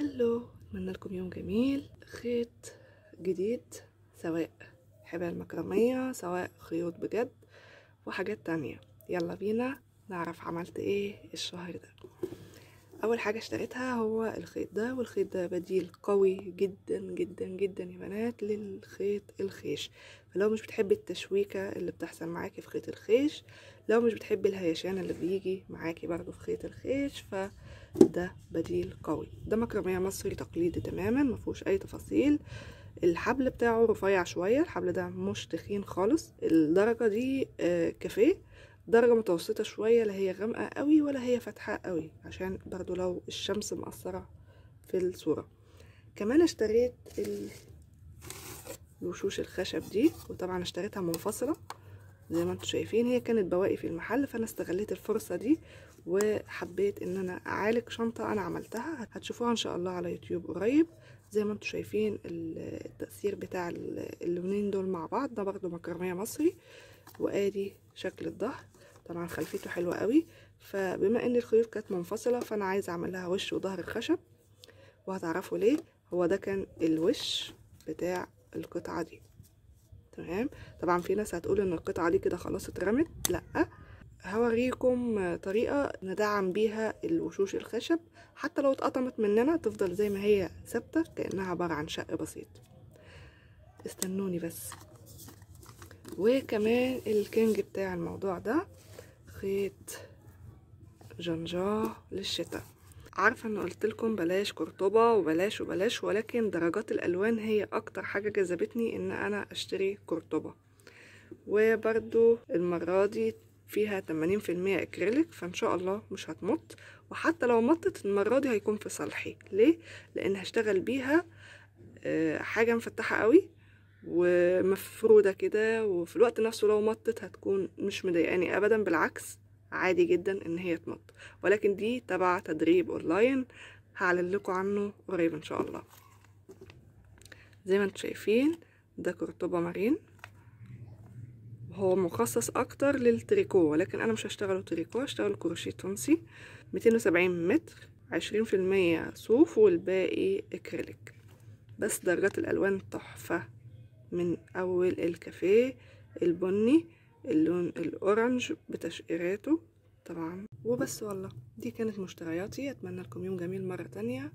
هلو اتمنى لكم يوم جميل خيط جديد سواء حبال مكرمية سواء خيوط بجد وحاجات تانية يلا بينا نعرف عملت ايه الشهر ده اول حاجه اشتريتها هو الخيط ده والخيط ده بديل قوي جدا جدا جدا يا بنات للخيط الخيش فلو مش بتحبي التشويكه اللي بتحصل معاكي في خيط الخيش لو مش بتحبي الهيشان اللي بيجي معاكي برضو في خيط الخيش فده بديل قوي ده مكرميه مصري تقليدي تماما مفهوش اي تفاصيل الحبل بتاعه رفيع شويه الحبل ده مش تخين خالص الدرجه دي آه، كافيه درجة متوسطة شوية لا هي غامقة قوي ولا هي فاتحة قوي عشان برضو لو الشمس مأثرة في الصورة كمان اشتريت الوشوش الخشب دي وطبعا اشتريتها منفصلة زي ما انتم شايفين هي كانت بواقي في المحل فانا استغليت الفرصة دي وحبيت ان انا اعالج شنطة انا عملتها هتشوفوها ان شاء الله على يوتيوب قريب زي ما انتم شايفين التأثير بتاع اللونين دول مع بعض ده برضو مكرمية مصري وادي شكل الظهر طبعا خلفيته حلوه قوي فبما ان الخيوط كانت منفصله فانا عايزه اعمل لها وش وظهر خشب وهتعرفوا ليه هو ده كان الوش بتاع القطعه دي تمام طبعا في ناس هتقول ان القطعه دي كده خلاص اترمت لا هوريكم طريقه ندعم بيها الوشوش الخشب حتى لو اتقطمت مننا تفضل زي ما هي ثابته كانها عباره عن شق بسيط استنوني بس وكمان الكينج بتاع الموضوع ده خيط جنجار للشتاء عارفه ان قلت لكم بلاش قرطبه وبلاش وبلاش ولكن درجات الالوان هي اكتر حاجه جذبتني ان انا اشتري قرطبه وبرده المره دي فيها 80% اكريليك فان شاء الله مش هتمط وحتى لو مطت المره دي هيكون في صالحي ليه لان هشتغل بيها آه، حاجه مفتحه قوي مفرودة كده وفي الوقت نفسه لو مطت هتكون مش مضايقاني يعني أبدا بالعكس عادي جدا إن هي تمط ولكن دي تبع تدريب أونلاين هعلن لكم عنه قريب إن شاء الله زي ما انتم شايفين ده كرتوبة مارين هو مخصص أكتر للتريكو ولكن أنا مش هشتغله تريكو هشتغله كروشيه تونسي 270 متر 20% صوف والباقي اكريليك بس درجات الالوان تحفه من أول الكافيه البني اللون الأورنج بتشقيراته طبعا وبس والله دي كانت مشترياتي أتمنى لكم يوم جميل مرة تانية